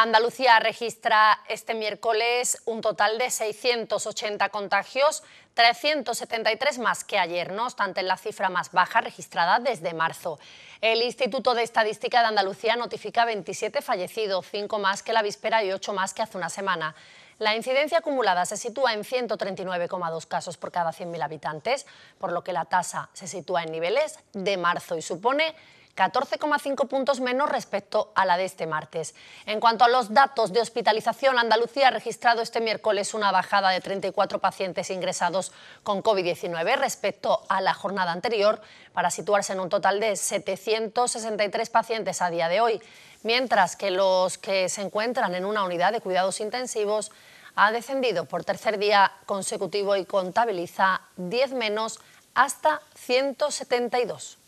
Andalucía registra este miércoles un total de 680 contagios, 373 más que ayer, no obstante la cifra más baja registrada desde marzo. El Instituto de Estadística de Andalucía notifica 27 fallecidos, 5 más que la víspera y 8 más que hace una semana. La incidencia acumulada se sitúa en 139,2 casos por cada 100.000 habitantes, por lo que la tasa se sitúa en niveles de marzo y supone 14,5 puntos menos respecto a la de este martes. En cuanto a los datos de hospitalización, Andalucía ha registrado este miércoles una bajada de 34 pacientes ingresados con COVID-19 respecto a la jornada anterior, para situarse en un total de 763 pacientes a día de hoy, mientras que los que se encuentran en una unidad de cuidados intensivos ha descendido por tercer día consecutivo y contabiliza 10 menos hasta 172.